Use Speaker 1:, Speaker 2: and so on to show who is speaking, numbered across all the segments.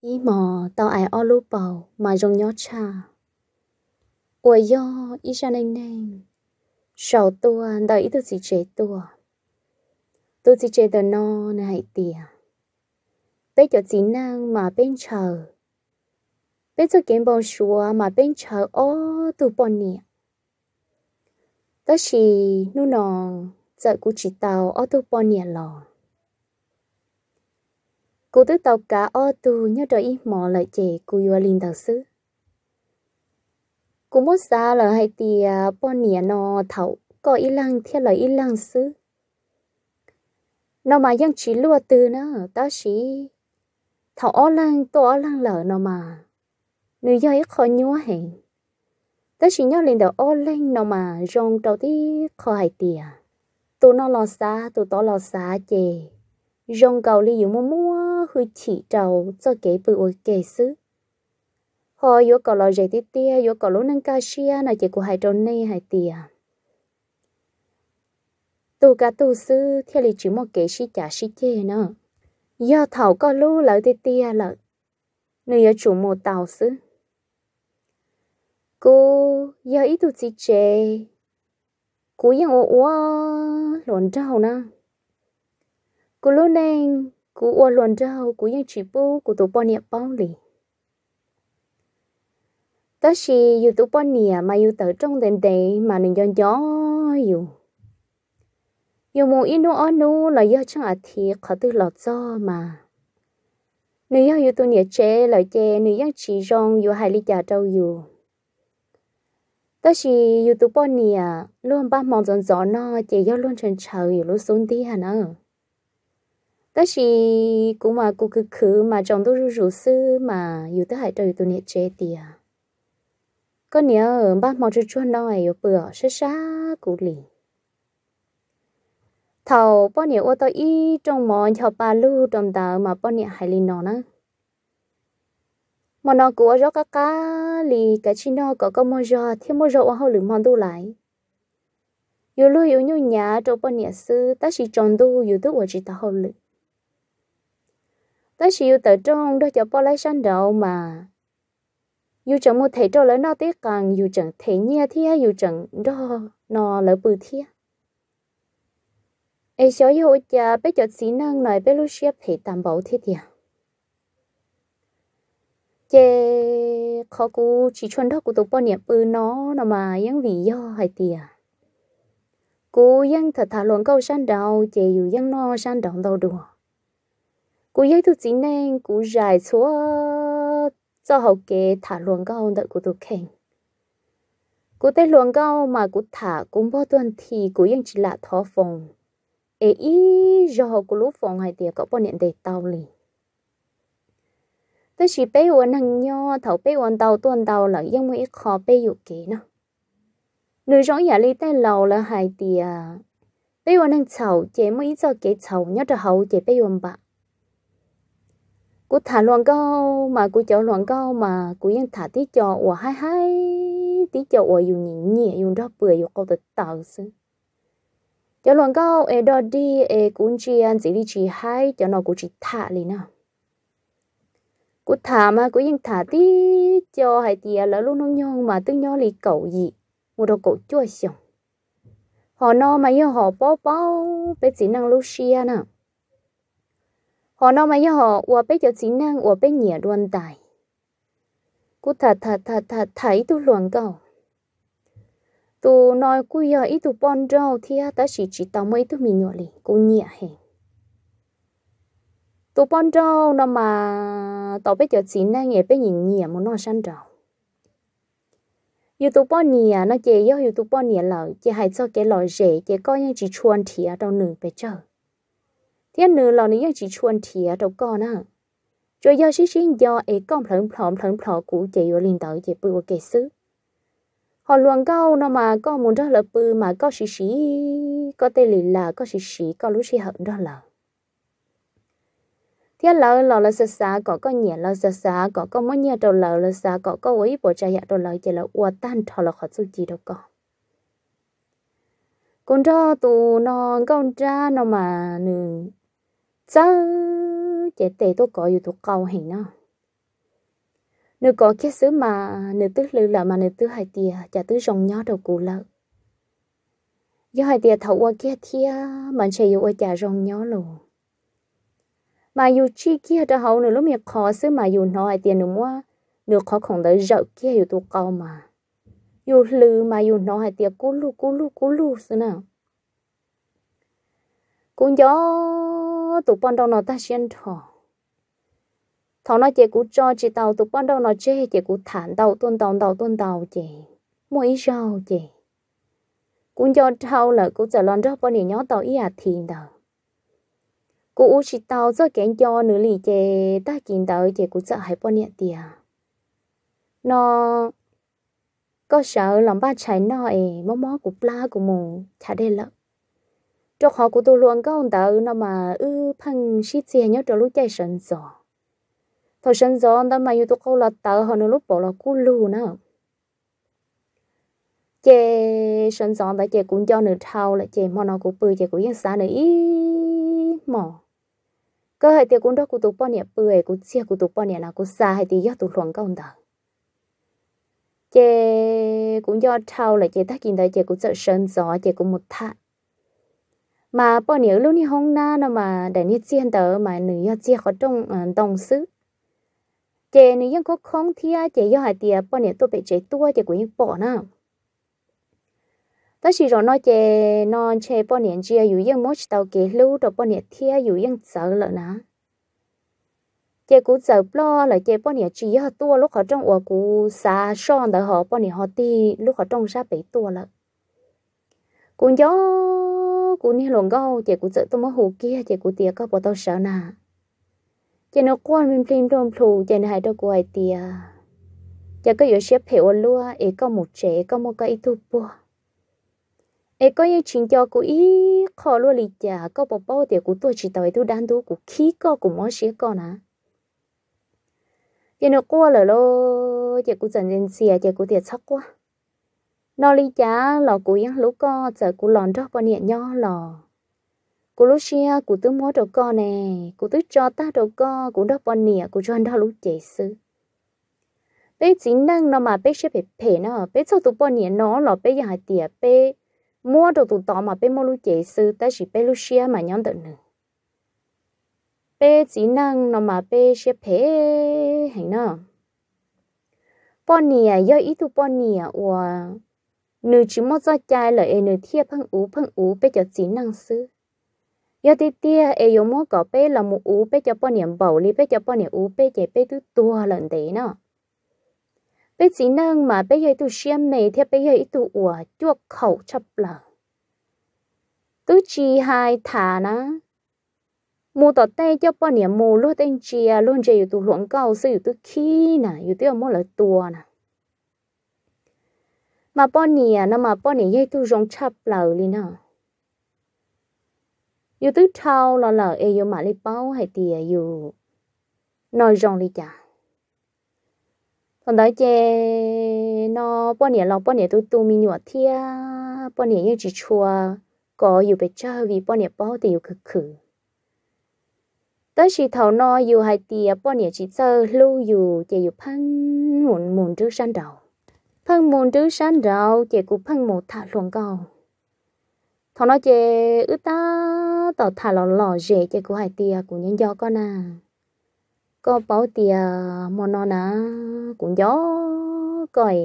Speaker 1: ý mò tao ai o lu bầu mà dùng nhó cha ôi yo ý cha nên nên sầu tua đợi tôi chỉ chế tua tôi chỉ chế tờ no này tìa bây cho chỉ năng mà bên chờ bây cho kiếm bông xua mà bên chờ ô tu bọn nè tất chỉ nu nòng giờ cũng chỉ tao ô tu bọn nè lò Cô tức tàu cả ô tu nhớ trời ít mò lại trẻ cô yêu linh tàu sư. Cô mốt xa là hay tì bò nỉa nó thảo có ít lăng theo lời ít lăng sư. Nó mà dân chỉ lùa từ nó, ta chỉ thảo ô lăng tô ô lăng lở nó mà. Nữ do ít khó nhúa hẹn. ta chỉ nhớ lên đầu ô lăng nó mà rong trâu tí khó hay tìa. Tụi nó lo xa, tụi tao lo xa chè rong cầu li dùng mua mua hơi chỉ trầu cho kể bự ôi kể xứ họ yếu cầu lo dạy tít tia yếu cầu lỗ nâng cao xia nói chỉ của hai tròn này hai tia tu cả tu sư theo lý chỉ một kể xí chả xí chê nữa do thảo có lô lỡ tít tia lỡ nơi ở chủ một tàu sư cô giờ ít tu chỉ chê cô yên ô ô lộn trâu nữa cú lúc này cú ua luồn rau cú yang chỉ bu cú tụ bao nhiêu bao lì tất nhiên yêu tụ bao nhiêu mà yêu tới trong đền đề mà nên do gió yêu yêu muốn in nó ăn nó là yêu chẳng à thì khó từ lọt do mà nếu yêu yêu tụ nhiệt chế là chê nếu yang chỉ rong yêu hài ly trà trâu yêu tất nhiên yêu tụ bao nhiêu luôn ba mong dần gió nó chỉ do luôn chân chờ yêu luôn xuống tí hả nữa đó chỉ cũng mà cũng cứ cứ mà trong tôi rủ sư mà yêu tới hải trời tôi nhẹ chế tiệt à. có nhớ ở ba mò chơi chuan đâu ấy bữa sẽ xa cụ lì thầu bao nhiêu ô tô y trong cho ba lu trong tờ mà bao nhiêu hải lì nó nữa mà nó của rõ cá cá lì cái chi nó có có mua giò thêm mua giò hoa lử mòn tu lại rồi lưu yêu nhu nhà trong bao nhiêu sư ta chỉ tròn tu yêu tu ở chỉ ta hoa lử tới siêu tự trung đó cho bao lấy san đầu mà dù chẳng một thể cho lỡ nó tiếc càng dù chẳng thể nhia thia dù chẳng đó nó lỡ bự thia ai xóa yêu cha bé cho sĩ năng nói bé lúc xếp thì tạm bảo thiết thì chê khó cú chỉ chuẩn đó của tụ bao niệm bự nó nó mà vẫn vì do hay tìa cú vẫn thật thà luận câu san đầu chê dù vẫn no san động đầu đùa cú dây tu chính nên cú giải số cho hậu kế thả luồng cao đợi cú tu khen cú tê luồng cao mà cú thả cũng bao tuần thì cú yên chỉ là thó phòng ê ý do hậu cú lúc phòng hai tiệc có bao nhiêu để tao lì tôi chỉ bé uốn hàng nho thấu bé uốn tàu tuần tàu là yên mới khó bé dụ kế nó nữ rõ giả lý tay lầu là hai tiệc bé uốn hàng chầu chế mới cho kế chầu nhớ cho hậu chế bé uốn bạc cú thả loạn câu mà cú chở loạn câu mà cú yên thả tí cho ủa hai hai tí cho ủa dùng nhỉ nhỉ dùng đó bưởi dùng câu tự tạo sự chở loạn câu ê đó đi ê cũng chỉ ăn chỉ đi chỉ hai chở nó cũng chỉ thả liền nào cú thả mà cú yên thả tí cho hai tí là luôn nông nhon mà tức nhon lì cậu gì một đầu cậu chua xong họ no mà yêu họ bao bao bé chỉ năng lúc xia nào họ nó mấy họ ua bé cho chính năng ua bé nhẹ luôn đại, cú thật thật thật thật thấy tu luận cầu tu nói cú giờ ít tu bon rau thì ta chỉ chỉ tao mấy tu mình nhỏ lì cú nhẹ hè tu bon rau nó mà tao bé cho chính năng nhẹ bé nhìn nhẹ muốn nó săn rau YouTube bọn nè nó chế yo YouTube bọn nè lời chế hay cho cái lời rẻ chế coi như chỉ chuồn thì ở đâu nửa bây giờ thiên nữ lo nín chỉ chuồn thìa đâu con à rồi do xí xí do ấy con phẳng phỏng phẳng phỏng cũ chị ở liền tới chị bự kể xứ họ luôn câu nó mà con muốn ra lập bự mà có xí xí có tên lì là có xí xí có lúc xí hận đó là thế lỡ lỡ là sơ xa có có nhẹ lỡ sơ xa có có mới nhẹ đầu lỡ là sá, có có ấy bộ trai hạ đầu lỡ chỉ là ua tan thọ là khó suy gì đâu có con cho tù nó con cha nó mà nương chớ chế tệ tôi có yêu tôi cầu hình nó nếu có cái xứ mà nếu tức lư là mà nếu tức hai tia chả tức rồng nhỏ đầu cụ lợ do hai tia thấu qua kia thia mà chạy yêu qua chả rồng nhỏ lù mà yêu chi kia đã hậu nữa lúc miệt khó xứ mà yêu nó hai nữa mua nếu khó không tới rợ kia yêu tôi cao mà yêu lư mà yêu nó hai cú lu cú lu cú lu xứ nào cũng gió tụ bọn đâu nó ta xuyên thọ thọ nó chỉ cú cho chỉ tàu tụ bọn đâu nó chê chỉ cú thản tàu tuôn tàu tàu tuôn tàu chỉ mỗi sao chỉ cũng cho thâu là cú trở lon đó bọn này nhó tàu ý à thiền đó cú u chỉ tàu cho kén cho nữ lì chê ta kín tàu chỉ cú sợ hãi bọn này tiề nó có sợ lòng ba trái nó ấy mó mó của pla của mù chả đây lợn cho họ của tôi luôn có ông ta nó mà ư phăng xí xe nhớ cho lúc chạy sân gió thôi sân gió ông ta mà yêu tôi câu là tờ họ nó lúc bỏ là cú lù nữa chè sân gió ta chè cũng cho nửa thao là chè mò nó cũng bự chè cũng yên xa nữa ý mò cơ hệ tiệc cũng đó của tôi bao nhiêu bự cũng chia của tôi bao nhiêu là cũng xa hay thì do tôi luôn có ông ta chè cũng do thao là chè ta kinh tới chè cũng sợ sân gió chè cũng một thằng mà bọn nếu luôn đi hông na nó mà để ni chiên tờ mà nữ yo chi khó trong đồng xứ chị nữ yên có không thia chị yo hai tia bọn nếu tôi bị chị tua chị của yên bỏ na ta chỉ rồi nói chị non chị bỏ nếu chị yêu những mất tàu kế lưu rồi bỏ nếu thia yêu những sợ lợ na chị cũng sợ lo là chị bọn nếu chị yo tua lúc họ trong ủa cũng xa son đỡ họ bọn nếu họ ti lúc họ trong sắp bị tua lợ cũng gió cũng như lồng gâu chị cũng sợ tôi mất hù kia chị cũng tiếc có bỏ tao sợ nà chị nó quan mình phim đom thù chị nó hay đâu quay tiếc chị có yếu xếp hiểu luôn ấy có một trẻ có một cái ít thu bùa ấy có những chuyện cho cô ý khó luôn lì chả có bỏ bao thì cô tôi chỉ tao ấy tôi đang đủ cô khí co cũng mất xí co nà chị nó qua rồi lo chị cũng dần dần xìa chị cũng tiếc sắc quá nó lý chả lò cú yên lú co giờ cú lòn cho bò nhẹ nho lò cú lú xia cú tứ mó đồ co nè cú tứ cho ta đồ co cú đó bò nhẹ cú cho anh đó lú chạy sư bé chỉ năng nó mà bé xếp phải nó bé cho tụ bò nhẹ nó lò bé nhà hai tiệt bé mua đồ tụ tò mà bé mua lú chạy sư ta chỉ bé lú xia mà nhón tự nữa bé chỉ năng nó mà bé xếp phê hành nó bò nhẹ do ý tụ bò nhẹ và nữ chỉ một do là lời nữ thiệp phăng ú phăng ú bé cho chỉ năng sư giờ tí tia e yo mua cỏ bé là mù ú bé cho bao niệm bầu, li bé cho bao niệm ú bé chạy bé tu tua lần đấy nọ. bé chỉ năng mà bé giờ tu xem mày theo bé giờ ít ủa chuộc khẩu chập lờ tu chi hai thả nó mua tỏ tay cho bao niệm mua luôn tên chia luôn chơi tu luận cầu sư tu khi nà, tu tiêu mua là tua nà mà bọn nè à, nó mà bọn nè dây tu rong chập lờ li nè yêu tứ thao là lờ e yêu mà li bao hay tìa yêu à nói rong li chả còn đó chè nó bọn nè à, lò bọn nè tu tu mi nhọ thia bọn nè như chỉ chua có yêu bị chơi vì bọn nè bao thì yêu cực khử tới chỉ thầu no yêu hay tìa bọn nè chỉ sơ lưu yêu chè yêu phân muộn muộn trước sanh đầu thân môn trứ sáng rào chị cũng phân một thả luồng cầu thằng nó chị ư ta tỏ thả lò lò rể chị cũng hải tia của nhân gió con à có bảo tia mà nó nà cũng gió còi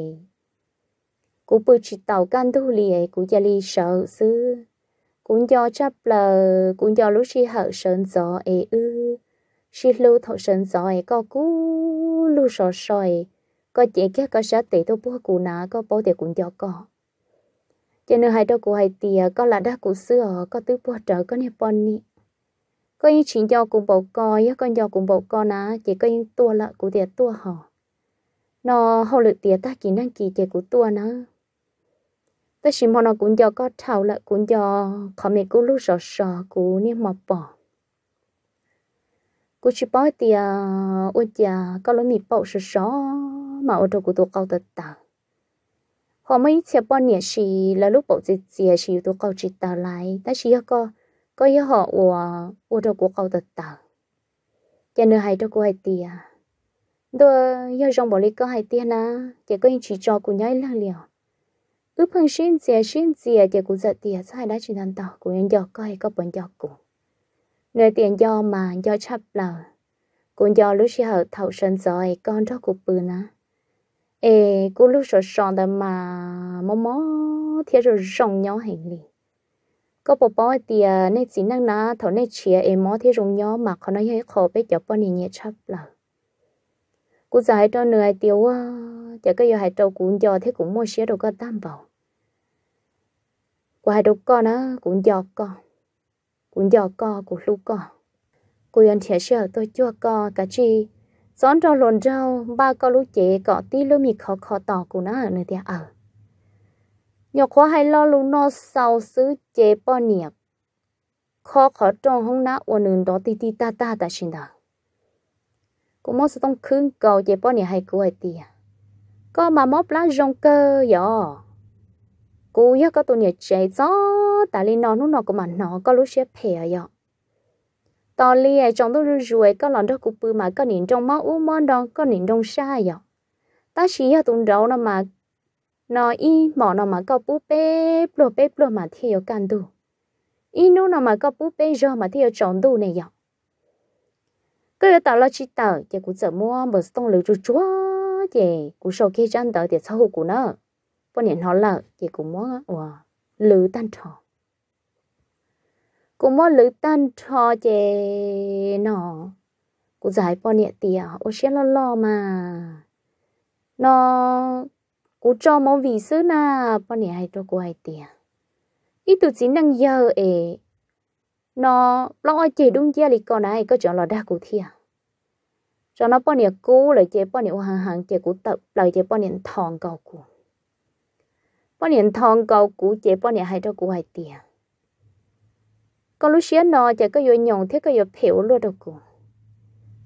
Speaker 1: cũng bự chỉ tàu can thu lìa cũng gia li sợ sư cũng gió chấp lờ cũng gió lúc chi hở sơn gió ê ư chi lưu thọ sơn gió ê có cú lưu sò sòi có chỉ kia có sát tỷ tôi bố cụ nà có bố thì cũng cho có cho nên hai đôi cụ hai tìa có là đã cụ xưa có tứ bố trở có nếp bọn nị có những chuyện cho cùng bầu nhớ con cho cùng bộ con á chỉ có những tua lợ cụ tiệt tua họ nó hậu lực tiệt ta chỉ năng kỳ chế của tua nó ta chỉ mong nó cũng cho có thảo lợ cũng cho khó mẹ cũng lúc sọ sọ cũng nè mọc bỏ cụ chỉ bỏ tiệt ôi chà có lối mì bò sọ sọ mà ô tô của tôi câu tật tờ họ mới chia bao nhiêu xì là lúc bộ dịch chia xì tôi câu chỉ tờ lại ta xì có có ý họ của ô tô của câu tật tờ cho nên hai tôi cô hai tia tôi do trong bộ lý cô hai tia na chỉ có chỉ cho cô nhảy lên liền, ướp hàng xin chia xin chia chỉ của giật tia sai đã chỉ đàn tàu, của nhân do coi có bọn do cô, nơi tiền do mà do chắp là cũng do lúc xưa thầu sân rồi con cho cục bự á ê cô lúc sợ sòn đó mà mò mò thiệt rồi rồng nhau hình đi có bộ bó thì nên chỉ năng ná thấu nên chia em mò thiệt rồng nhau mà khó nói hay khó biết cho bọn nhẹ chấp là cô giải cho nửa tiêu à chả có giờ hai trâu cũng giờ cũng mua xe đồ có tam bảo qua hai đồ con á cũng giờ con cũng giờ con cũng lúc con cô yên thiệt sợ tôi chưa con cả chi xóm rau lồn rau ba câu lú chế có tí lú mì khó khó tỏ của nó ở nơi thì ở nhọc khó hay lo lú nó sau xứ chế bao nhiêu khó khó trong hông ná ổn nương đó tí tí ta ta ta xin đó cũng mong sẽ tông khương cầu chế bao nhiêu hay của ai tì có mà móc lá rong cơ dọ cô nhớ có tụi nhiệt chế gió ta lên nó nó nó của mà nó có lú xếp phè dọ to li ai trong rồi rùi có lần đó cũng bự mà có niệm trong máu uống món đó có niệm trong xa vậy ta chỉ là tụng đầu nó mà nó y mỏ nó mà có búp bê blo bê blo mà theo can đủ y nu nó mà có búp bê rồi mà theo chọn đủ này vậy cứ là tao lo chi tờ thì cũng sợ mua bớt tông lưỡi chúa chúa thì cũng sau khi chăn tờ thì sau của nó bọn nhìn họ lợ thì cũng muốn wow tan tròn cô mò lưỡi tan cho chè nọ cô giải bỏ nhẹ tìa ô xe lo lo mà nó cô cho món vị sứ na bỏ nhẹ hay cho cô hay tìa ít à. tụi chỉ năng giờ ấy nó lo ai đúng chia lì còn ai có chọn lo đa cụ thia à. cho nó bỏ nhẹ cú lời chè bỏ nhẹ hàng hàng chè cụ tập lời chè bỏ nhẹ thòng cầu cụ bỏ nhẹ thòng cầu cụ chè bỏ nhẹ hay cho cô hay tiền con lúc xưa nó chỉ có vừa nhộng thế có vừa phiểu luôn đâu cô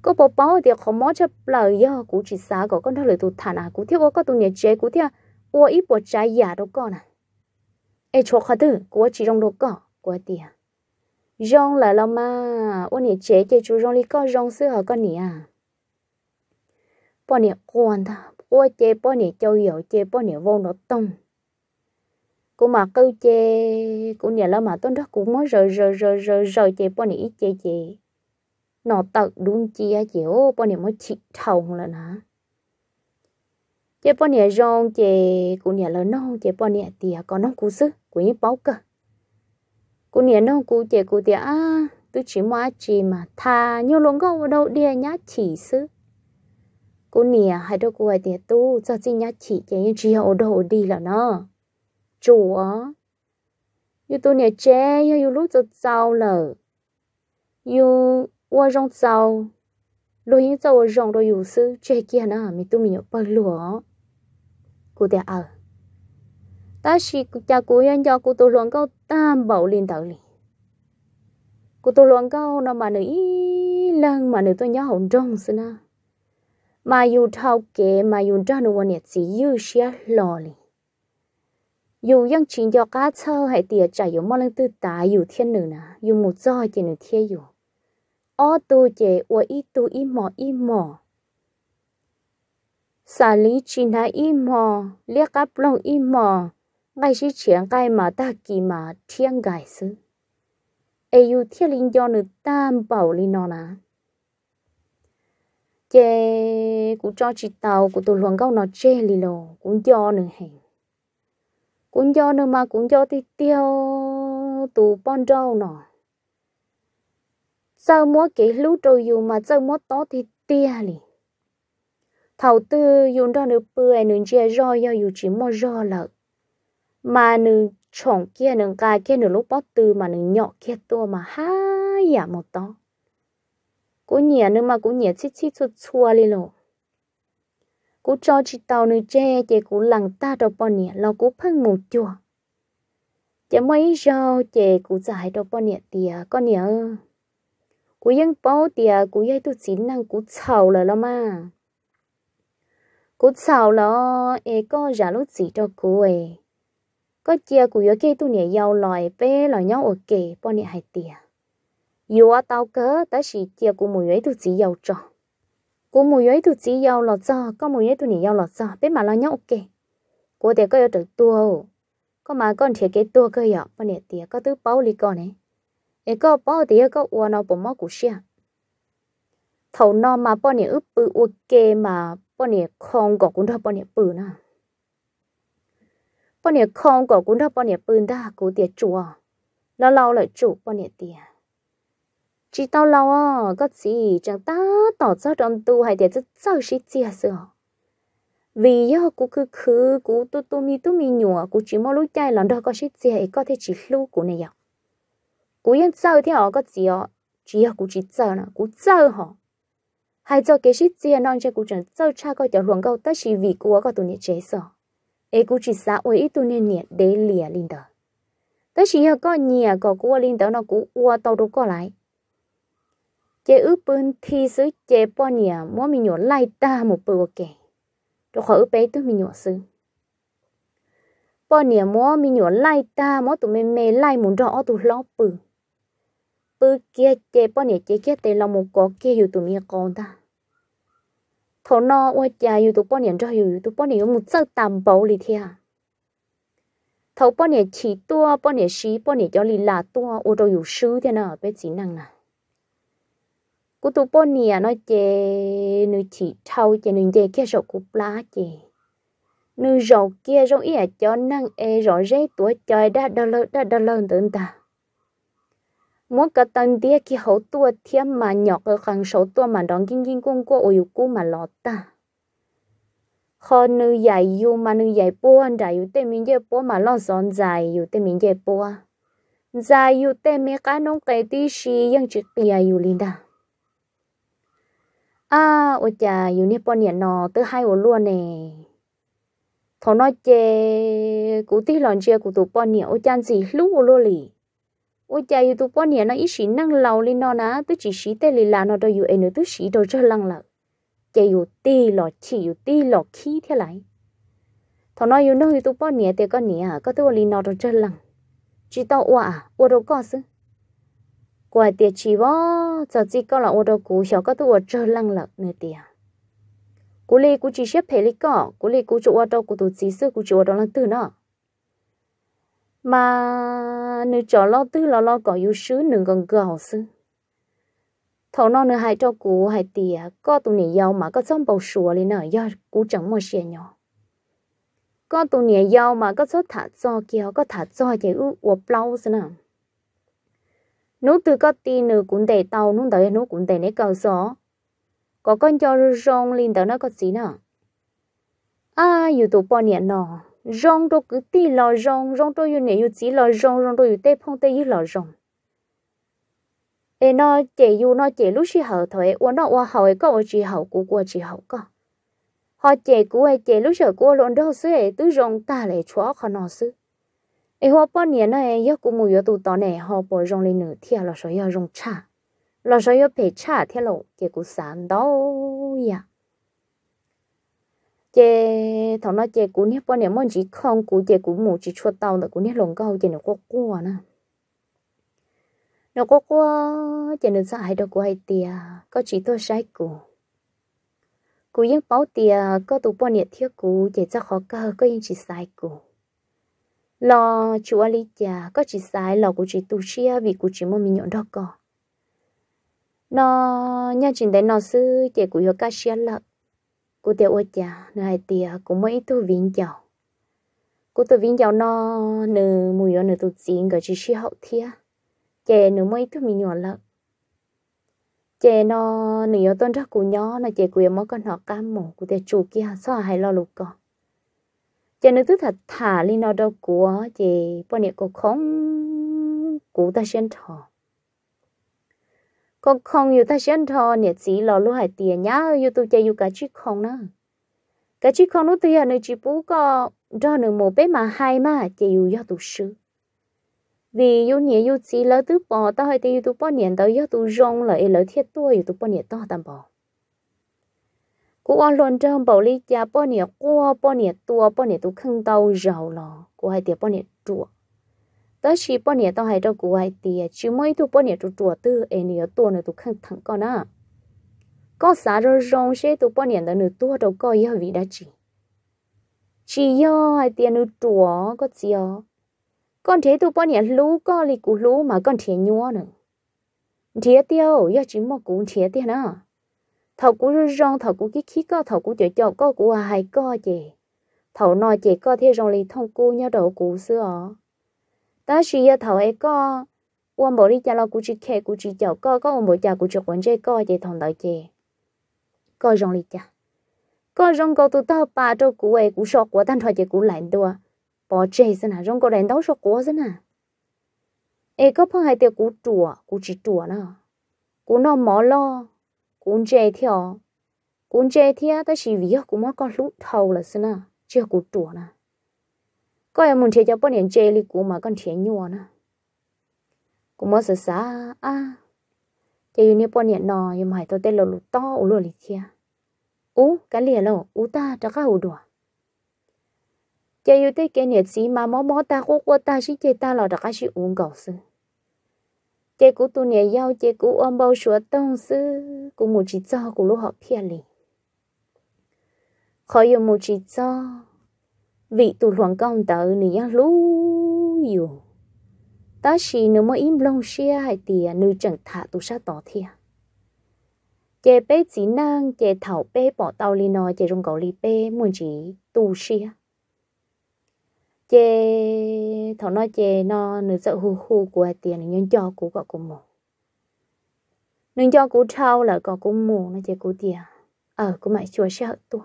Speaker 1: có bố bố thì không muốn cho lời do cụ chỉ xả có, con đó lời tụt thản à cụ thiếu có tụt nhà chế cụ thiếu ô ít bộ trái giả đâu con à ê cho khát tử cụ chỉ rong đâu có cụ tiền rong là lo mà ô nhà chế chơi chú rong đi có rong xưa hả con nhỉ à bọn nhà quan ta ô chế bọn nhà chơi hiểu chế bọn nhà vô nó tông cô mà câu chê cô nhà là mà tôi đó cũng mới rời rời rời rời rồi chê bọn này chê chê nó tật đúng chi á chị ô bọn này mới chị thầu là nè chê bọn này rong chê cô nhà là non chê bọn này tiệt còn nó cú sức của những báu cơ cô nhà non cú chê cô tiệt à tôi chỉ mua chỉ mà tha nhiều luôn gâu đâu đi nhá chỉ sức cô nè hai đứa cô ấy tiệt tu cho xin nhá chỉ chê như chỉ hồ đồ đi là nó chúa như tôi nè chế như lúc cho sau lờ như qua rong sau lúc hiện sau rong rồi dù sư chế kia nữa mình tôi mình nhớ bao lúa cô đẹp ở ờ. ta chỉ cha cô yên cho cô tôi luôn câu tam bảo liền tạo liền cô tôi luôn câu nó mà nữ lần mà nữ tôi nhớ hồn rong xí na mà dù thao kế, mà dù ra nó quan nhật gì yêu xia lò liền dù dân chính do cá sơ hay tiệt trả dù mò lên tư tá dù thiên nữ nà dù một do chỉ nữ thiên dù ô tu chế ô ít tu ít mò ít mò xả lý chính là ít mò liếc áp lông ít mò ngay chỉ chuyện cái mà ta kỳ mà thiên gài sư ai dù thiên linh do nữ tam bảo linh nó nà chế cũng cho chị tàu của tôi luôn câu nó chê lì lò cũng do nữ hình cũng cho nữa mà cũng cho thì tiêu tù bon rau nọ sao mua cái lũ trâu dù mà sao mua to thì tia lì thầu tư dùng đó nữa bưởi nương chia rau do dù chỉ mua rau lợ mà nương chọn kia nương cài kia nương lúc bắt tư mà nương nhọ kia to mà hai giả dạ một to cũng nhẹ nữa mà cũng nhẹ chít chít chua chua lì lộn cú cho chị tàu nơi che chị cú lằng ta đầu bọn nhẹ lo cú phân một chùa chả mấy giờ, chị cú giải đầu bọn nhẹ tìa con nhẹ cú yên bao tìa cú dây tu chín năng cú sầu là lo mà cú sầu lo e có giả lúc gì cho cú ấy có chia cú yếu kia tu nhẹ giàu lòi bé lòi nhau ok bọn nhẹ hai tìa yếu tao cớ ta chỉ chia cú mùi ấy tu chỉ giàu tròn cô mùi ấy tụi chỉ yêu lọt ra có mùi ấy tụi nhỉ yêu lọt ra biết mà lo nhau ok cô thì có yêu được tua có mà con thiệt cái tua cơ yêu bên này thì có thứ bao lì con này ấy có bao thì có uo nó bấm máu của xia, thầu nó mà bên này ướp bự ok mà bên này không có cũng đâu bên này bự nữa bên này không có cũng đâu bên này bự ta cô tiệt chùa nó lâu lại chủ bên này tiệt chỉ tao lâu à có gì chẳng ta tỏ ra trong tu hay để cho sao xí chi à vì do cú cứ cứ cú tu tu mi tu mi nhùa cú chỉ mau lối chạy lần đó có xí chi hay có thể chỉ lưu cú này à cú yên sao thì họ có gì à chỉ họ cú chỉ sợ nè cú sợ họ hay cho cái xí chi hay non cho cú chẳng sợ cha có cho luồng câu tất chỉ vì cú có tu nhiệt chế sợ ấy cú chỉ xã ôi ít tu nên nhiệt để lìa linh đờ, tất chỉ họ có nhà có cú linh đờ nó cú ua tàu đâu có lại chế ướp bên thì sứ chế bò nhỉ mua mình nhổ lại ta một bữa kề rồi khỏi ướp tôi mình nhổ sứ bò nhỉ mua mình nhổ lại ta mua tụi mình mê lại muốn rõ tụi lo bự bự kia chế bò nhỉ chế kia tê là một có kia hiểu tụi mình con ta thổ no qua cha hiểu tụi bò nhỉ cho hiểu tụi bò nhỉ một sơ tạm bảo lì thia thầu bò nhỉ chỉ tua bò nhỉ xí bò nhỉ cho lì là tua ô tô hiểu sứ thế nào biết chỉ năng nào cú tu bò nè nói chè nữ chỉ thâu chè nữ chè kia rậu cục lá chè nữ rậu kia rậu ỉa à cho năng e rõ rẽ tuổi trời đã đờ lơ đã đờ lơ tưởng ta muốn cả tầng tia khi hậu tua thiêm mà nhọc ở khăn sổ tua mà đón kinh kinh cung của ôi cú mà lọ ta khó nữ dạy dù mà nữ dạy bố anh đại dù tên mình dạy bố mà lo giòn dài dù tên mình dạy bố dài dù tên mình cá nông cái tí xì yang chỉ kia dù linh đà à ôi chà yêu nếp bọn nhện nó tới hai ổ luôn nè thằng nói chê cú tí lòn chê cú tụ bọn nhện ôi chan gì lúc ổ luôn lì ôi chà yêu tụ bọn nhện nó ít xí năng lâu lên nó ná tới chỉ xí tê lì là nó đâu yêu em nữa tới xí đâu cho lăng lợ chê yêu tí lò chỉ yêu tí lò khí thế lại thằng nói yêu nó yêu tụ bọn nhện tê con nhện à có tụ lì nó đâu lăng chỉ tao ủa à ủa đâu có sự quả tiệt chỉ vó giờ chỉ có là ô tô cũ hiểu có tu ở chơi lăng lợn nữa tiệt cú li cú chỉ xếp phải li cỏ cú li cú chỗ ô tô cú tu chỉ sư cú chỗ ô tô lăng tư nữa mà nữ chó lo tư lo lo có yếu sứ nữ gần gờ hồ sư thầu nó nữ hai cho cú hai tiệt có tụ nhảy giàu mà có xong bầu sủa lên nở do cú chẳng mua xe nhỏ có tụ nhảy giàu mà có số thả cho kia có thả cho chạy ư uổng lâu sao nào nú từ có tin nửa cũng để tàu nú tới nú cũng để nấy cầu gió có con cho rong lên tới nó có gì nào à yêu tụ bao nhiêu nọ rong đâu cứ ti lò rong rong đâu yêu nè yêu chỉ lò rong rong đâu yêu tê phong tê yêu lò rong ê nó chế yêu nó chế lúc xí hậu thôi uốn nó uốn hậu ấy có uốn chỉ hậu của của chỉ hậu có họ chế của ấy chế lúc xí của luôn đâu xí ấy tứ rong ta lại chúa khó nó xí ai hoa bao nhiêu này yêu cũng mua tụ tao này họ bỏ rong lên nửa thiên là sao yêu rong cha là sao yêu phải cha thiên lộ kia cũng sáng đó ya chế thằng nó chế cũng nhớ bao nhiêu món chỉ không cũng chế cũng mua chỉ cho tao là cũng nhớ lòng câu chế nó có qua nè nó có qua chế nó sai đâu của hay tia có chỉ tôi sai của cú yên báo tia có tụ bao nhiêu thiếu cú chế chắc khó cơ có yên chỉ sai cú lo chú ali chả có chỉ sai lo của chị tu chia vì của chị mua mình nhọn đó cò nó nhân trình đấy nó sư chị của yo cá chia lợ cô tiêu ô chả nơi hai tia cũng mấy tu vinh giàu cô tu vinh giàu nó nửa mùi yo nửa tu chín gọi chị chia hậu thia chị nửa mấy tu mình nhọn lợ chị nó nửa yo tôn rất của nhỏ nó chị của yo mất con họ cam mổ của tiêu chủ kia sao hay lo lục còn cho nên tức thật thả li nó đâu của chị bọn này cũng không cú ta xem thọ còn không yêu ta xem thọ nè chỉ lo luôn hải tiền nhá yêu tôi chơi yêu cả chiếc không nữa cả chiếc không nó tiền nơi chỉ bú có do nửa một bé mà hai mà chị yêu do tụ sư vì yêu nhẹ yêu chỉ lỡ tứ bỏ ta hơi thì yêu tụ bỏ nhẹ tới do tụ rong là ấy lỡ thiết tôi yêu tụ bỏ nhẹ to tạm bỏ cô ăn luôn trong bảo lý cha bao nhiêu cô bao nhiêu tua bao nhiêu tu khăn đau giàu lo cô hai tiền bao nhiêu chùa tới khi bao nhiêu tao hai đâu cô hai tiền chỉ mới tu bao nhiêu chùa chùa tư anh nhiều tua nữa tu khăn thẳng con à có xã rồi rong xe tu bao nhiêu nữa tua đâu có yêu vị đã chỉ chỉ yêu hai tiền nữa chùa có gì ó con thế tu bao nhiêu lú có lì cú lú mà con thế nhua nữa thế tiêu yêu chỉ một cú thế tiêu nữa thầu của rư rong thầu của kí khí có thầu của chợ chợ có của hai có chị thầu nói chị có thế rong lì thông cu nhau đổ cụ xưa ta chỉ ya thầu ấy có ông bảo đi cha lo của chị khe của chị chợ có có ông bảo cha của chợ quán chơi có chị thằng đợi chị có rong lì cha có rong có tụi tao ba cho cụ ấy cụ sọt của thằng thọ chị cụ lạnh đùa bỏ chơi xí à rong có đánh đấu sọt của xí à ấy có phong hai tiêu cụ chùa cụ chị chùa nữa cụ nó mỏ lo cũng chơi theo cũng chơi theo ta chỉ việc cũng món con lũ thầu là xin à chưa cụ trụ nè có em muốn chơi cho bọn em chơi đi cũng mà con chơi nhua nè cũng món sợ xa à chơi như bọn em nò em mà hãy tôi tên là lũ to ở lũ lì kia ú cái liền lâu ú ta cho các hủ đùa chơi như thế cái này sĩ mà món món ta cố cố ta chỉ chơi ta là cho các chỉ uống cầu xin chế cũ tu nhà giàu chế cũ ôm bao sữa tông sư của một chỉ cho của lúc họ phe lì khó yêu một chỉ cho vị tu luận công tử nữ giang lú yêu ta chỉ nếu mà im lòng xia hay tiền nữ chẳng thà tu sa tỏ thia chế bé chỉ năng chế thảo bé bỏ tàu lì nói chế rong cầu lì bé muốn chỉ tu xia chê thằng nó chê nó nữ sợ hù hù của tiền nhưng cho cú gọi cũng mù nhưng cho cú trao là có cũng mù nó chê cú tiền ở ờ, cũng mày chùa sẽ sợ tua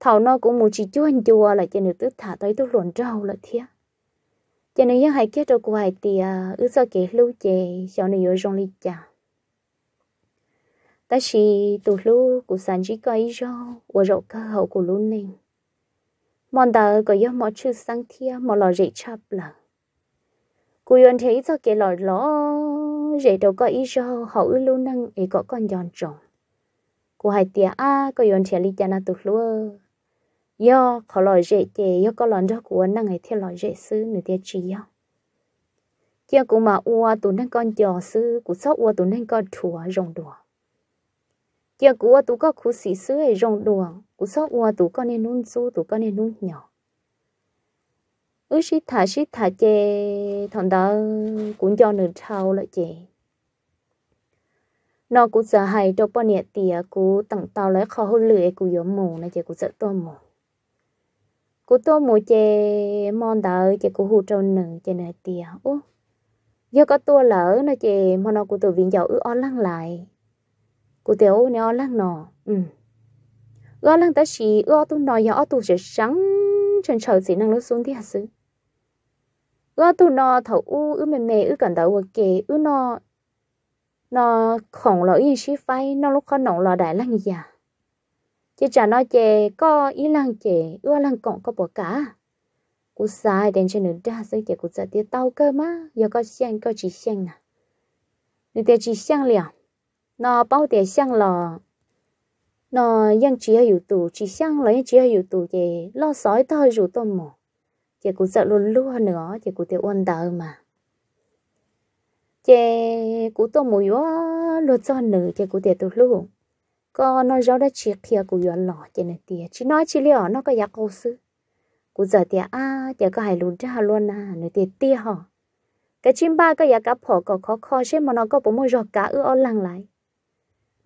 Speaker 1: thằng nó cũng mù chỉ anh chùa là chê nữ tức thả tới tức luồn trâu là thiệt cho nên những hai kia cho cô hai tiền ư sao kể lưu chè cho nên yêu rong li chả ta chỉ tụ lưu của sản chỉ coi cho và rộng cơ hậu của lưu nên mòn tờ có yếu mò chư sang thia mò lò rễ chập là cô yên thấy cho cái lò lò rễ đâu có ý do họ ư lưu năng ấy có con giòn trồng cô hai tia a có yên thấy li cha na tụt luôn yo khó lò rễ chè yo có lò cho của năng ấy theo lò rễ sư nửa tia chi yo kia cũng mà ua tụi năng con giò sư cũng sót ua tụi năng con thua rồng đùa giờ cú tú có cú xì xứ ấy rong đùa cú sót qua tú con nên nôn su tú con nên nôn nhỏ Ước xí thả xí thả chê thằng đó cũng cho nửa trâu lại chê nó cú sợ hay cho bọn nhẹ tiệt, cú tặng tao lấy khó hôn lưỡi cú yếu mù này chê cú sợ to mù cú to mù chê mòn đó chê cú hù trâu nừng chê nửa tìa ô giờ có tua lỡ nó chê mà nó cú tụi viện giàu ứ on lăng lại cô tiểu nè o lăng nọ ừ gõ lăng ta chỉ gõ tu nọ ya tu sẽ sáng chân chờ gì năng lúc xuống thì hả sư gõ tu nọ thầu u ư mềm mềm ư cần đầu của kề ư nọ nó khổng lồ yên sĩ phái nó lúc con nổng lò đại lăng già chỉ chả nó chè có ý lăng chè ưa lăng cộng có bỏ cả cú sai đến trên nửa ra sẽ chè cú sẽ tiếc tao cơ mà giờ có xem có chỉ xem nè nửa tia chỉ xem liền nó bao tiền sang lò nó ยัง chỉ hay tù chỉ sang là chỉ hay tù về lo sói thôi dù tôi mỏ chị cũng sợ luôn luôn nữa chị cũng tiêu ôn đỡ mà chị cũng tôi mùi quá luôn cho nữ chị cũng tiêu luôn còn nó rõ đã chỉ kia cũng vừa lọ chị này tiền chỉ nói chỉ liệu nó có giá câu sư cũng giờ tiền à chị có hay luôn ra luôn à nữa tiền tia họ cái chim ba có giá cá phở có khó khó chứ mà nó có bốn mươi giọt cá ư ô lăng lại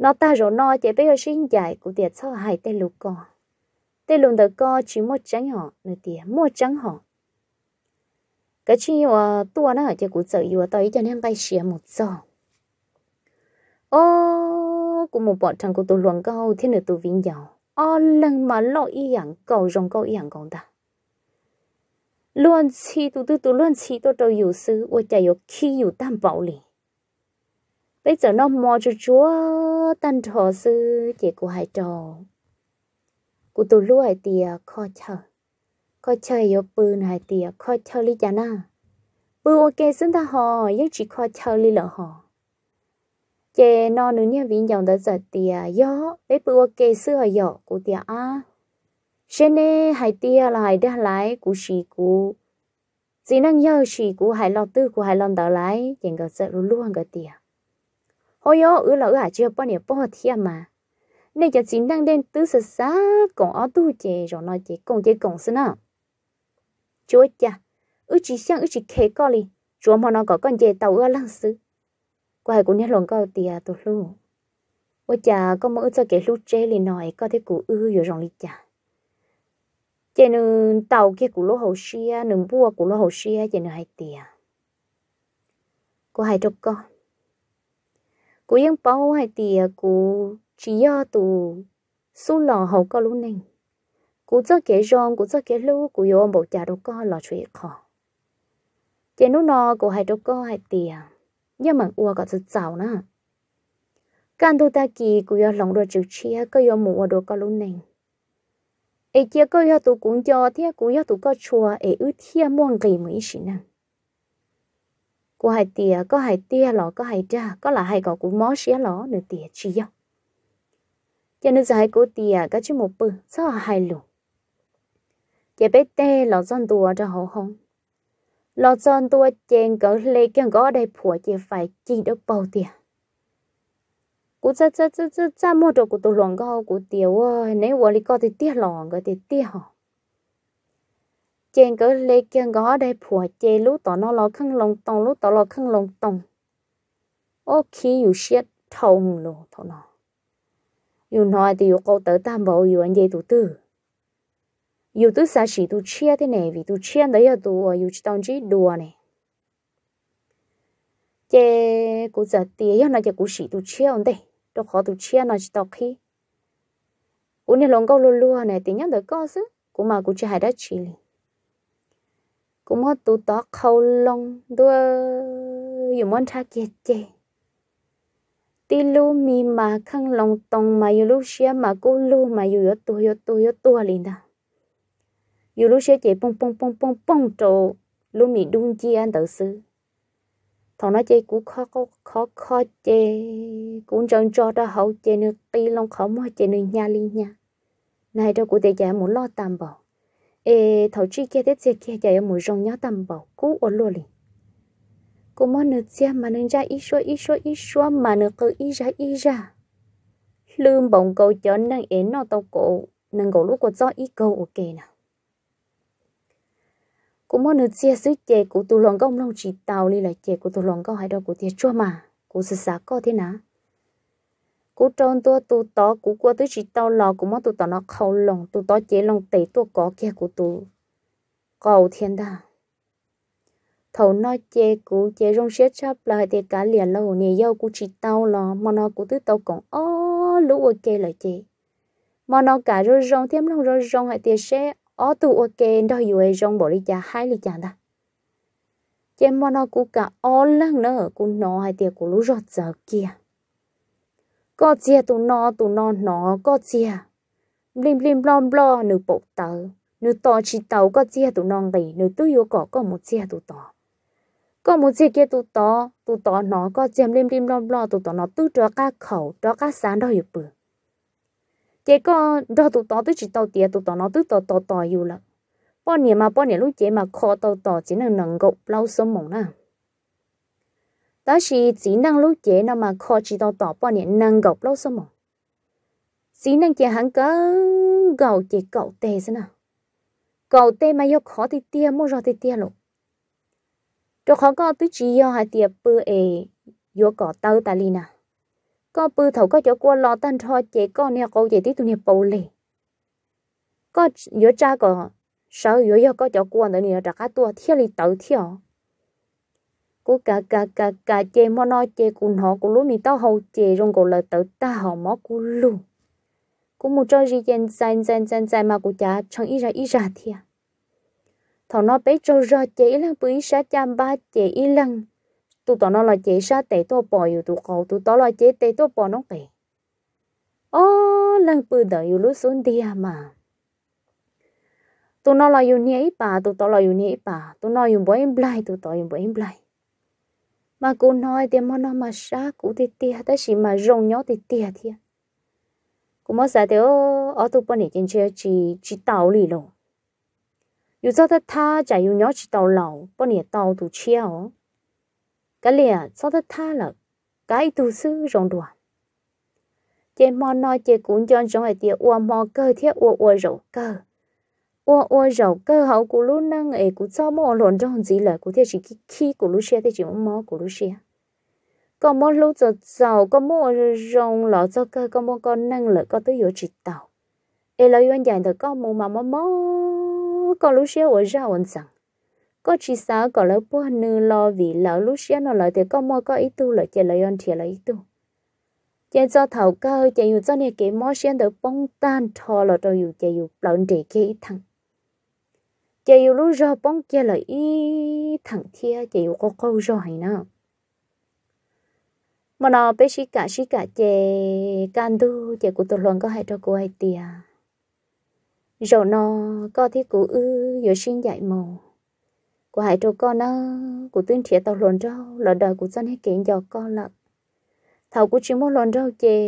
Speaker 1: nó ta rồi nó chỉ bây giờ sinh giải của tiệt sau hai tên lục co tên lùn đầu co chỉ một trắng họ nữa tiệt mua trắng họ cái chi mà ờ, tua nó ở trên cụ sở yêu tới cho nên bay xìa một giờ ô cũng một bọn thằng của tôi luận câu thế nửa tôi vinh giàu ô lần mà lộ y hẳn cầu rồng câu y hẳn cầu ta luôn chi tôi tôi tôi luôn chi tôi tôi yêu sư ôi chạy yêu khi yêu tam bảo liền bây giờ nó mò cho chúa tan trò sư chị của hai trò của tôi lúa hai tiề kho chờ kho chờ yo bư hai tiề kho chờ lý chả na bư ok xin ta họ nhưng chỉ kho chờ lý lỡ họ chị nó nữa nha vì dòng đã giờ tiề gió bé bư ok xưa họ dọ của tìa a trên nè hải tìa là hải đa lái của chị của chỉ năng nhờ chị của hai lọt tư của hai lọt đỡ lại, chẳng có sợ luôn luôn cái tiề hồi yo ư là ư hả chưa bao nhiêu bao thiên mà nên giờ chính đang đến tứ sơ xa còn ở tu chè rồi nói chè còn chè còn xin à chúa cha ư chỉ sang ư chỉ khé co li chúa mà nó có con chè tàu ư lăng sư qua hai cũng nhớ lòng coi tiệt tôi luôn ôi cha có mỗi cho kẻ lúc chè li nói có thể cụ ư rồi rong li cha chè nữ tàu kia cụ lô hồ xia nữ bua cụ lô hồ xia chè nữ hai tiệt cô hai trông con cú yên bao hay thì cú chỉ cho tụ su lò hậu có luôn nè cú cho kế rong cú cho kế lu cú yo bộ trà đâu có lò chuyện khó chỉ nô nô cú hay đâu có hay thì nhưng mà ua có chút giàu nữa can tu ta kỳ cú yo lòng đồ chữ chia có yo mua đồ có luôn nè ai kia có yo tụ cũng cho thế cú yo tụ có chùa ấy ư thiên muôn kỳ mới xí nè cô hai tia có hai tia lọ có hai cha có là hai cậu cũng mó xía lọ nửa tia chi nhau cho nên giờ hai cô tia có chứ một bự sao hai lù chị bé tê lọ giòn tua cho họ không lọ giòn tua chèn cỡ lê kia gõ đây phủa chỉ phải chỉ được bao tia cú cha cha cha cha cha mua đồ của tôi loạn gò của tiêu ơi nếu vợ đi có thì tia loạn cái thì tia họ chèn cỡ lê kia gó đây phùa chê lú tỏ nó lo khăn lòng tòng lú tỏ lo khăn lòng tòng ô khi dù xiết thông lù thọ nó dù nói thì dù câu tớ tam bộ dù anh dây tụ tư dù tư xa xỉ tụ chia thế này vì tụ chia đấy là tụ dù chỉ tông chỉ đùa này chê cụ giờ tía nó chê cụ xỉ tụ chia ông đây đâu khó tụ chia nó chỉ tao khi cụ này lòng câu lù luôn này tiền nhắc được con chứ cụ mà cụ chỉ hai đã chỉ liền cũng mất tụ tỏ khâu lông đua dù món tha kia chê tí lu mi mà khăng lòng tòng mà dù lúc xia mà cú lu mà dù yếu tu yếu tu yếu tu liền đó dù lúc xia chê bông bông bông bông bông trồ lu mi đun chi ăn tự sư thằng nó chê cú khó khó khó khó chê cũng trơn cho đó hậu chê nữa tí lòng khó mua chê nữa nhà liền nhà này đâu cụ thể chả muốn lo tạm bảo ê thầu chi kia tết xe kia chạy một rong nhá tầm bảo cú ở lô liền cú món nước xe mà nên ra ít số ít số ít số mà nước cứ ít ra ít ra lương bồng cầu cho năng én nó tàu cổ năng cổ lúc có do ít cầu ok nè cú món nước xe sứ chè của tụ lòng công long chỉ tàu đi lại chè cú tụ lòng công hay đâu của tiền chua mà cú sự xá co thế nào cú trôn tua tu tó cú qua tới chỉ tao lò cú mất tu tao nó khâu lồng tu tó chế lồng tẩy tu có kia cú tu cầu thiên đà thầu nó chế cú chế rong xếp chắp lại thì cả liền lâu nè yêu cú chỉ tao lò mà nó cú tứ tao còn ó lũ ok là chế mà nó cả rồi rong thêm lòng rồi rong hay tiền xe ó tu ok đó ai rong bỏ đi chả hai đi chả ta chế mà nó cú cả ó lăng nữa cú nó hay tiền cú lũ rót giờ kia có chia tụ nó tụ nó nó có chia lim lim lom lo nữ bộ tờ nữ to chỉ tàu có chia tụ non gì nữ tư yếu có có một chia tụ to có một chia kia tụ to tụ to nó có chia lim lim lom lo tụ to nó tư cho cá khẩu cho cá sáng đó yếu bự cái con đó tụ to tư chỉ tàu tiệt tụ to nó tư to to to yếu lắm bao nhiêu mà bao nhiêu lúc chế mà kho tàu to chỉ là nâng gục lâu số mỏng nào đó chỉ chỉ năng lúc chế nó mà khó chỉ tao tỏ năng gọc lâu sao chỉ năng chế hắn có gầu chế cậu tê sao nào cậu tê mà yêu khó thì tia mua rồi thì tia lộ cho khó có tứ chỉ yêu hai tia bự ề yêu cỏ ta li nà có bự thầu có chỗ qua lò tan thò chế con nè cậu chế tí tụi nè bầu lì có yêu cha có sợ yêu có chỗ qua nữa nè trả cá tua thiệt li tao thiệt cô cả cả cả cả chê mò nói chê cùng họ của lúa mì tao hầu chê rong cổ là tự ta họ mò của lù cô một cho gì gen gen gen gen gen mà cô cha chẳng ý ra ý ra thia thọ nó bé cho ra chê lăng bưởi sa chăm ba chê ý lăng tụ tao nó là chê sa tệ tao bỏ yêu tụ cầu tụ tao là chê tệ tao bỏ nó kì ô lăng bưởi đợi yêu lúa xuống đi mà tụ nó là yêu nhảy bà tụ tao là yêu nhảy bà tụ nó yêu bố em blai tụ tao yêu bố em blai mà cô nói thì mà nó mà xa cụ thì tiệt, ta chỉ mà rong nhỏ thì tiệt thì cô mới giờ theo ở tụ bên này trên chơi chỉ chỉ tàu lì rồi dù sao ta chạy chả yêu chỉ tàu lầu, bên này tàu tụ chiao cái lìa sao ta tha là cái tụ sư rong đùa trên mò nói chơi cũng cho rong này tia uo mò cơ thiết uo uo rổ cơ ô ô cơ hậu của lúc năng ấy của cho mò lộn cho hồn gì của thế chỉ khi của lúc xe thế chỉ mong mò của lúc xe còn mò lúc cho giàu có mò rồng lọ cho cơ có mò con năng lợi có tới yếu chỉ tàu ấy là anh dành được có mò mà mò mò còn xe ở ra ổn rằng có chỉ sao có lỡ bữa nư lo vì lỡ lúc xe nó lợi thì có mò có ý tu lợi chơi lợi anh thì lợi ý tu chạy cho thầu cơ chạy dù cho nè kế mò xe được bông tan thò lọ cho dù chạy dù lợn để kế thằng chị yêu lúc giờ bóng kia là ý thẳng thia chị yêu có câu rồi hay nào mà nó bé xí cả xí cả chị can du chị của tôi luôn có hay cho cô hay tia rồi nó có thiết cụ ư giờ xin dạy mồ của hai cho con nó của tuyên thiệt tàu lồn rau là đời của dân hay kiện giờ con lợn thầu của chỉ muốn lồn rau chè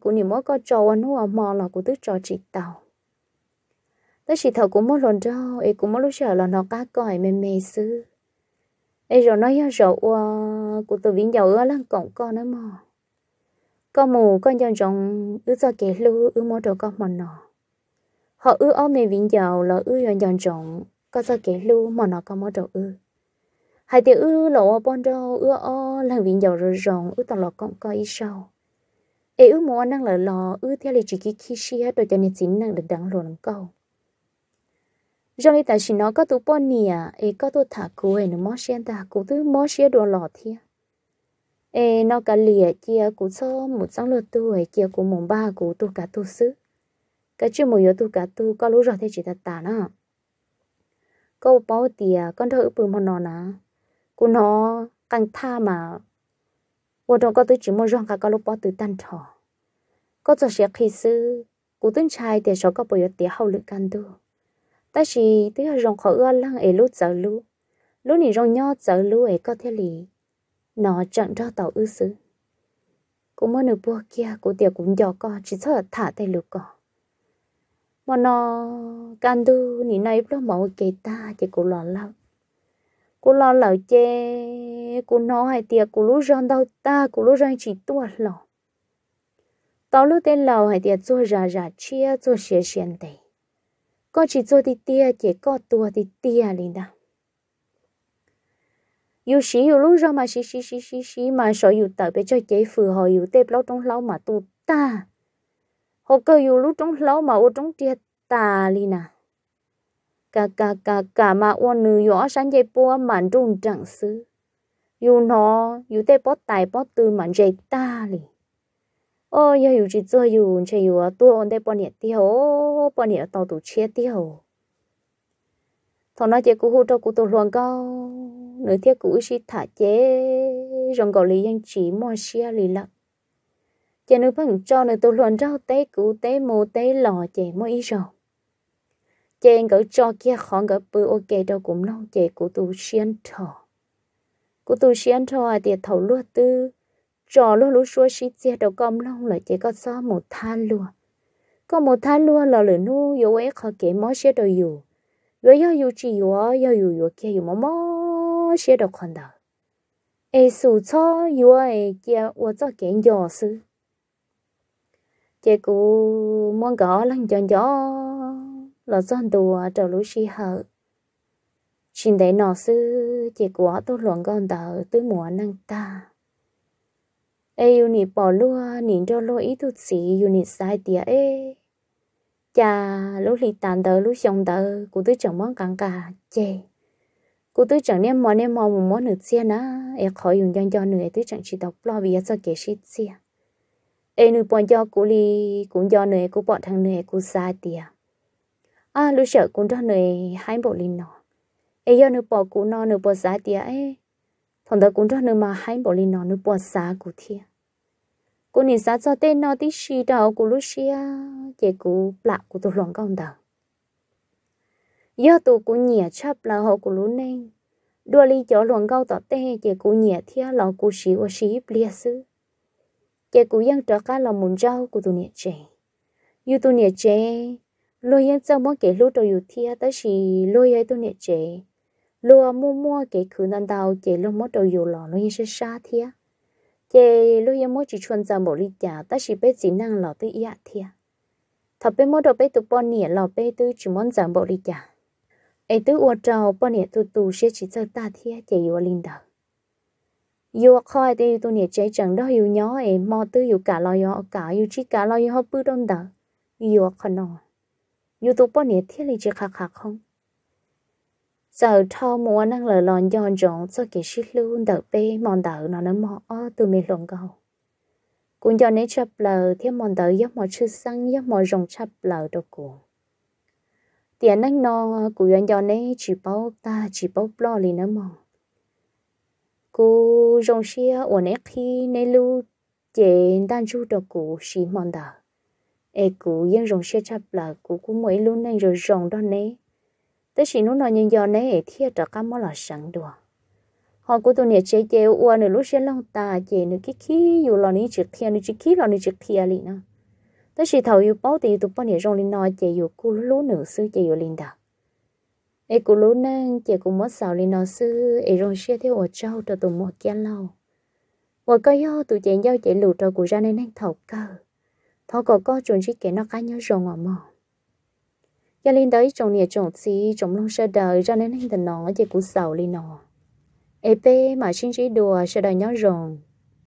Speaker 1: của niệm mỗi có trâu anh nó mò là của tứ trò chị tàu ta chỉ thầu cũng muốn lần đâu ấy cũng muốn lúc trở là nó cá còi mềm mềm xứ ấy rồi nói rõ qua ờ, của tôi vĩnh giàu ở lăng cổng con nữa mà con mù con dân rộng ứ cho kẻ lưu ứ mua đồ con mòn nọ họ ứ ôm mềm vĩnh giàu là ứ dân dân rộng con cho kẻ lưu mà nó con mua đồ ứ hai tiếng ứ lộ bon đâu ứ o lần vĩnh dầu rồi rộng ứ toàn lọ con coi ý sau ấy ứ mua năng là lò ứ theo lịch chỉ kí khi xia đồ cho nên chính năng được đắng luôn câu rồi nên tại chỉ nó có tụ bò nè ấy có tụ thả cú ấy nó mới xem ta cú thứ mới xe đồ lọt thi, ấy nó cả lìa kia cú cho một trăm lượt tu ấy kia cú mồm ba cú tu cả tu sứ cái chuyện mồi tu cả tu có lúc rồi thế chỉ ta tả nó có bao tiền con thợ bự một nó nà cú nó căng tha mà vô trong có tứ chỉ một rong cả có lúc bao tứ tan thọ có cho sẽ khí sư cú tướng trai thì sợ có bao nhiêu tiền hậu lực can tu bác sĩ tí rong khó ưa lăng ấy lúc giờ lu lúc này rong nhau giờ lu ấy có thể lì nó chẳng cho tàu ư xứ cũng mới nửa bữa kia của tiểu cũng dò co chỉ sợ thả tay lục co mà nó can đu nị nay nó mẫu kề ta chỉ cũng lo lắm cô lo lỡ chê cô nói hay tiệc cô lúc rong đau ta cô lúc rong chỉ tua lò tao lúc tên lầu hay tiệc chua rà rà chia chua xie xiên tây có chỉ cho thì tia chỉ có tua thì tia liền đó yêu sĩ yêu lúc ra mà sĩ sĩ sĩ sĩ sĩ mà sợ yêu tao bây cho chế phù họ yêu tép lâu trong lâu mà tu ta họ cơ yêu lúc trong lâu mà ô trong tia ta liền à cả cả cả cả mà ô nữ nhỏ sáng dây bùa mạnh trung chẳng xứ yêu nó yêu tép bó tài bó tư mạnh dây ta liền ô giờ hiểu chỉ cho hiểu chỉ hiểu à, tôi ổn đây bọn nhẹ tiêu bọn nhẹ tàu tụ chia tiêu thằng nói chị cũng hú cho cũng tụ luôn câu nửa tiếc cũng ít thả chế rồng gọi lý anh chỉ mua xe lì lợn chị nữ phẳng cho nửa tụ luôn rau té cụ té mù té lò chị mua ít rồi chị gỡ cho kia khó gỡ bự ok đâu cũng nông chị cũng tụ xiên thọ cũng tụ xiên thọ à, thì thầu luôn tư trò luôn lúc xua xí chia đầu công lông là chỉ có gió một than luôn có một than luôn là lửa nu yếu ấy khó kể mó xe đầu yếu yếu yếu yếu chỉ yếu yếu yếu yếu kia yếu mó mó xe đầu còn đầu ai sủ cho yếu mong kia我做件nhỏ事结果뭔가 lăng chọn gió là dân đùa trò lũ xì hở xin để nó sư chỉ của tôi luận con tờ tôi muốn năng ta ai uni bỏ lúa nín cho lúa ít tụt xì uni sai tiệt ê cha lúc lì tàn tờ lúc xong tờ cụ tư chẳng món càng cả chê cụ tư chẳng nên món nên mong một món nửa xia na em khỏi dùng dân cho nửa tư chẳng chỉ đọc lo vì sao kể shit xia em nửa bọn cho cụ lì cũng cho nửa cụ bọn thằng nửa cụ sai tiệt à lúc sợ cũng cho nửa hai bộ linh nọ em do nửa bỏ cụ nọ nửa bỏ sai tiệt ê thằng tớ cũng cho nửa mà hai bộ linh nọ nửa bỏ sai cụ thiệt cô nên sao cho tên nó tí xì đầu của lúc xia chị cụ lạ của tôi lòng công đầu do tôi cũng nhẹ chấp là họ của lúc nên đua ly chỗ lòng câu tỏ tê chị cụ nhẹ theo lòng của sĩ và sĩ bia sư chị cụ dân trở cá lòng muốn rau của tôi nhẹ trẻ như tôi nhẹ trẻ lôi yên trong mỗi kể lúc đầu yêu thia tới sĩ, lôi ấy tôi nhẹ trẻ lùa mua mua kể khử năn đầu chị lúc món đầu yêu lò lôi yên sẽ xa thia chị lúc em mới chỉ chuẩn ra một lít trà ta chỉ biết gì năng lò tới ạ thia thập bên mỗi đầu bên tụ bọn nhẹ lò bên tư chỉ muốn giảm bộ lít trà ấy tư uo trào bọn nhẹ tụ tu sẽ chỉ sợ ta thia chị uo linh đầu yêu khói e thì tụ nhẹ chế chẳng đó yêu nhỏ ấy e, mò tư yêu cả lo yêu cả yêu chỉ cả lo yêu hấp bự đông đầu yêu khó nọ yêu tụ bọn nhẹ thiết lý chỉ khạc khạc không giờ thao mua năng lời lòn giòn giòn cho kỳ sĩ lưu đợi bê mòn đợi nó nó mò từ mình lộn cầu cũng cho nên chập lờ thêm mòn đợi giấc mò chư sang giấc mò rộng chập lờ đồ cụ tiền năng nó cụ yên cho nên chỉ bao ta chỉ bao lo lì nó mò cụ rộng xia ổn ép khi nên lưu chế đan chú đồ cụ xí mòn đợi ê cụ yên rộng xia chập lờ cụ cũng mấy luôn nên rồi rộng đó nấy tới chỉ nó nói nhưng giờ này thiệt trở cả món là sẵn được họ của tôi nè chế chế uo nửa lúc xe long ta chế nửa cái khí dù lo nửa trực thiền nửa trực khí lo nửa trực thiền lì nó tới chỉ thầu yêu báo thì tụi bao nè rong lên nói chế yêu cú lú nửa sư chế yêu linh đạo ấy cú lú nang chế cú mất sào lên nói sư ấy rong xe theo ở châu cho tụi mua kia lâu và coi do tụi chế giao chế lù cho cú ra nên nang thầu cơ thầu có có chuẩn chỉ kể nó cá nhớ rong ở mỏ Gia linh tới trồng nè trồng xí trồng lông sợ đời ra nên hình thành nó về cuộc sầu linh nọ. Ê bê mà xin chỉ đùa sợ đời nhó rồi